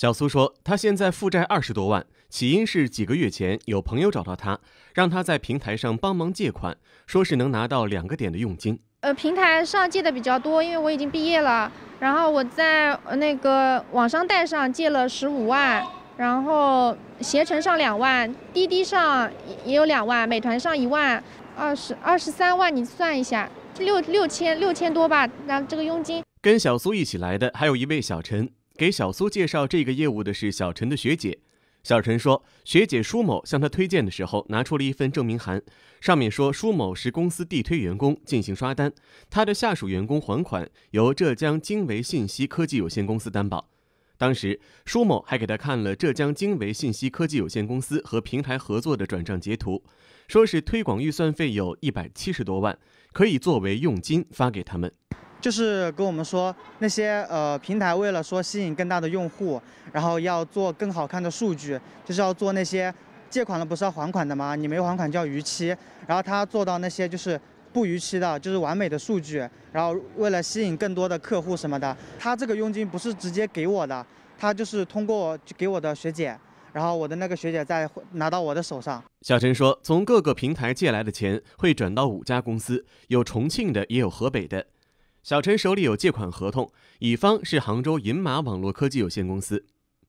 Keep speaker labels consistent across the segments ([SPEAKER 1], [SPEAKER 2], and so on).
[SPEAKER 1] 小苏说：“他现在负债二十多万，起因是几个月前有朋友找到他，让他在平台上帮忙借款，说是能拿到两个点的佣金。
[SPEAKER 2] 呃，平台上借的比较多，因为我已经毕业了，然后我在那个网商贷上借了十五万，然后携程上两万，滴滴上也有两万，美团上一万，二十二十三万，你算一下，六六千六千多吧。然后这个佣金。”
[SPEAKER 1] 跟小苏一起来的还有一位小陈。给小苏介绍这个业务的是小陈的学姐。小陈说，学姐舒某向他推荐的时候，拿出了一份证明函，上面说舒某是公司地推员工，进行刷单，他的下属员工还款由浙江经维信息科技有限公司担保。当时，舒某还给他看了浙江经维信息科技有限公司和平台合作的转账截图，说是推广预算费有一百七十多万，可以作为佣金发给他们。
[SPEAKER 3] 就是跟我们说，那些呃平台为了说吸引更大的用户，然后要做更好看的数据，就是要做那些借款了不是要还款的吗？你没还款叫逾期，然后他做到那些就是不逾期的，就是完美的数据。然后为了吸引更多的客户什么的，他这个佣金不是直接给我的，他就是通过给我的学姐，然后我的那个学姐再拿到我的手上。
[SPEAKER 1] 小陈说，从各个平台借来的钱会转到五家公司，有重庆的，也有河北的。小陈手里有借款合同，乙方是杭州银马网络科技有限公司。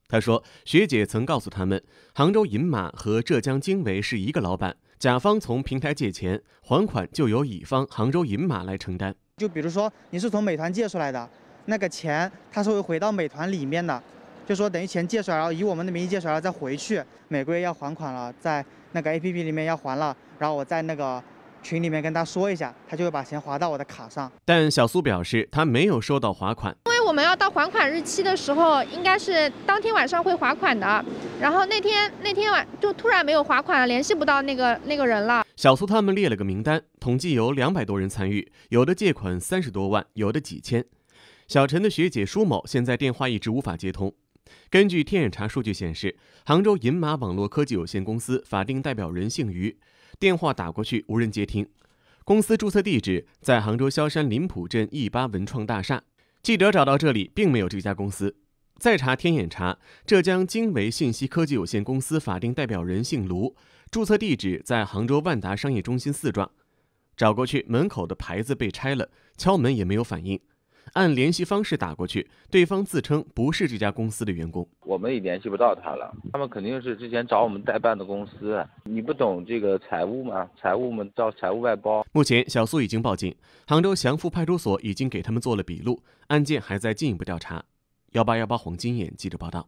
[SPEAKER 1] 他说，学姐曾告诉他们，杭州银马和浙江经纬是一个老板。甲方从平台借钱，还款就由乙方杭州银马来承担。
[SPEAKER 3] 就比如说，你是从美团借出来的那个钱，它是会回到美团里面的。就说等于钱借出来，然后以我们的名义借出来，再回去每个月要还款了，在那个 APP 里面要还了，然后我在那个。群里面跟他说一下，他就会把钱划到我的卡上。
[SPEAKER 1] 但小苏表示，他没有收到划款，
[SPEAKER 2] 因为我们要到还款日期的时候，应该是当天晚上会划款的。然后那天那天晚就突然没有划款了，联系不到那个那个人了。
[SPEAKER 1] 小苏他们列了个名单，统计有两百多人参与，有的借款三十多万，有的几千。小陈的学姐舒某现在电话一直无法接通。根据天眼查数据显示，杭州银马网络科技有限公司法定代表人姓余。电话打过去无人接听，公司注册地址在杭州萧山临浦镇一八文创大厦。记者找到这里，并没有这家公司。再查天眼查，浙江经纬信息科技有限公司法定代表人姓卢，注册地址在杭州万达商业中心四幢。找过去，门口的牌子被拆了，敲门也没有反应。按联系方式打过去，对方自称不是这家公司的员工，
[SPEAKER 3] 我们也联系不到他了。他们肯定是之前找我们代办的公司。你不懂这个财务吗？财务们招财务外包。
[SPEAKER 1] 目前，小苏已经报警，杭州祥富派出所已经给他们做了笔录，案件还在进一步调查。幺八幺八黄金眼记者报道。